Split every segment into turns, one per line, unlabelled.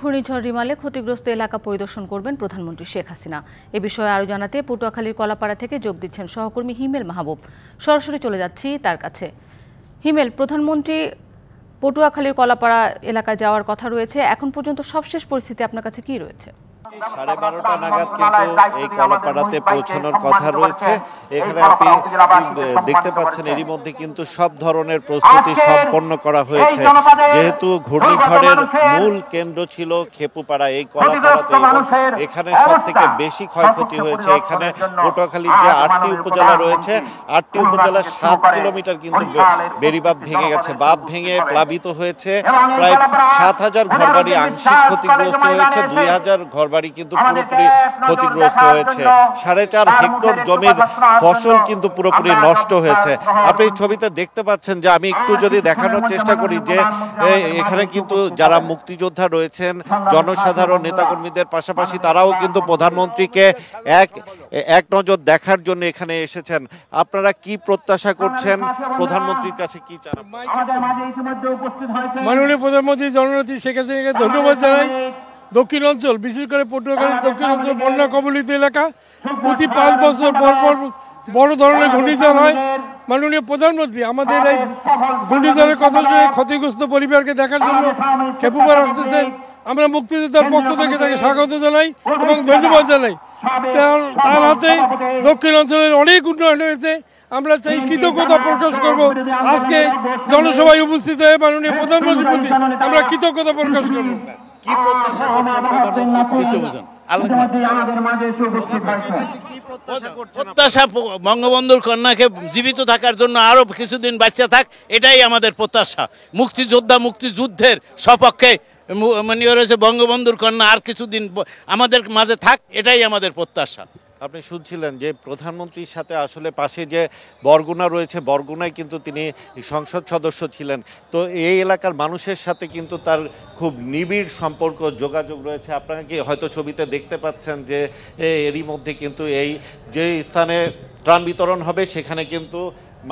ঘূর্ণিঝড় রিমালে ক্ষতিগ্রস্ত এলাকা পরিদর্শন করবেন প্রধানমন্ত্রী শেখ হাসিনা এ বিষয়ে আরও জানাতে পটুয়াখালীর কলাপাড়া থেকে যোগ দিচ্ছেন সহকর্মী হিমেল মাহবুব সরাসরি চলে যাচ্ছি তার কাছে হিমেল প্রধানমন্ত্রী পটুয়াখালীর কলাপাড়া এলাকায় যাওয়ার কথা রয়েছে এখন পর্যন্ত সবশেষ পরিস্থিতি আপনার কাছে কি রয়েছে
সাড়ে বারোটা নাগাদ কিন্তু এই কলাপাড়াতে পৌঁছানোর কথা রয়েছে এখানে আপনি দেখতে পাচ্ছেন এরই মধ্যে কিন্তু সব ধরনের প্রস্তুতি সম্পন্ন করা হয়েছে যেহেতু ঘূর্ণিঝড়ের মূল কেন্দ্র ছিল খেপুপাড়া এই কলাপাড়াতে এখানে সব থেকে বেশি ক্ষয়ক্ষতি হয়েছে এখানে পটুয়াখালীর যে আটটি উপজেলা রয়েছে আটটি উপজেলা সাত কিলোমিটার কিন্তু বেড়িবাঁধ ভেঙে গেছে বাঁধ ভেঙে প্লাবিত হয়েছে প্রায় সাত হাজার ঘরবাড়ি আংশিক ক্ষতিগ্রস্ত হয়েছে দুই হাজার ঘরবাড়ি বাড়ি কিন্তু পুরোপুরি ক্ষতিগ্রস্ত হয়েছে সাড়ে চার হেক্টর জমির ফসল কিন্তু পুরোপুরি নষ্ট হয়েছে আপনি ছবিতে দেখতে পাচ্ছেন যে আমি একটু যদি দেখানোর চেষ্টা করি যে এখানে কিন্তু যারা মুক্তিযোদ্ধা রয়েছেন জনসাধারণ নেতাকর্মীদের পাশাপাশি তারাও কিন্তু প্রধানমন্ত্রীকে এক এক নজর দেখার জন্য এখানে এসেছেন আপনারা কি প্রত্যাশা করছেন প্রধানমন্ত্রীর কাছে কি চান মাননীয়
প্রধানমন্ত্রী জননেত্রী শেখ হাসিনাকে ধন্যবাদ জানাই দক্ষিণ অঞ্চল বিশেষ করে পটুয়াখালী দক্ষিণ অঞ্চল বন্যা কবলিত এলাকা প্রতি পাঁচ বছর পরপর বড় ধরনের ঘূর্ণিঝড় হয় মাননীয় প্রধানমন্ত্রী আমাদের এই ঘূর্ণিঝড়ের কথা শুনে ক্ষতিগ্রস্ত পরিবারকে দেখার জন্য খেপুপার আসতেছেন আমরা মুক্তিযোদ্ধার পক্ষ থেকে তাকে স্বাগত জানাই এবং ধন্যবাদ জানাই তার হাতে দক্ষিণ অঞ্চলের অনেক উন্নয়ন হয়েছে আমরা সেই কৃতজ্ঞতা প্রকাশ করব আজকে জনসভায় উপস্থিত হয়ে মাননীয় প্রধানমন্ত্রীর প্রতি আমরা কৃতজ্ঞতা প্রকাশ করব কি প্রত্যাশা করছেন কিছু বুঝুন
বঙ্গবন্ধুর কন্যাকে জীবিত থাকার জন্য আরও কিছুদিন বাঁচিয়া থাক এটাই আমাদের প্রত্যাশা মুক্তিযোদ্ধা মুক্তিযুদ্ধের সপক্ষে মনে মানে রয়েছে বঙ্গবন্ধুর কন্যা আর কিছুদিন আমাদের মাঝে থাক এটাই আমাদের প্রত্যাশা আপনি শুনছিলেন যে প্রধানমন্ত্রীর সাথে আসলে পাশে যে বরগুনা রয়েছে বরগুনায় কিন্তু তিনি সংসদ সদস্য ছিলেন তো এই এলাকার মানুষের সাথে কিন্তু তার খুব নিবিড় সম্পর্ক যোগাযোগ রয়েছে আপনারা কি হয়তো ছবিতে দেখতে পাচ্ছেন যে এরই মধ্যে কিন্তু এই যে স্থানে ত্রাণ বিতরণ হবে সেখানে কিন্তু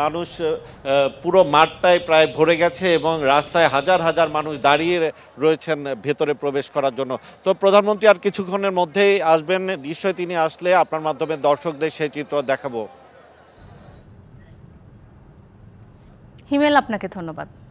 মানুষ পুরো মাঠটায় প্রায় ভরে গেছে এবং রাস্তায় হাজার হাজার মানুষ দাঁড়িয়ে রয়েছেন ভেতরে প্রবেশ করার জন্য তো প্রধানমন্ত্রী আর কিছুক্ষণের মধ্যেই আসবেন নিশ্চয়ই তিনি আসলে আপনার মাধ্যমে দর্শকদের সেই চিত্র দেখাবো
হিমেল আপনাকে ধন্যবাদ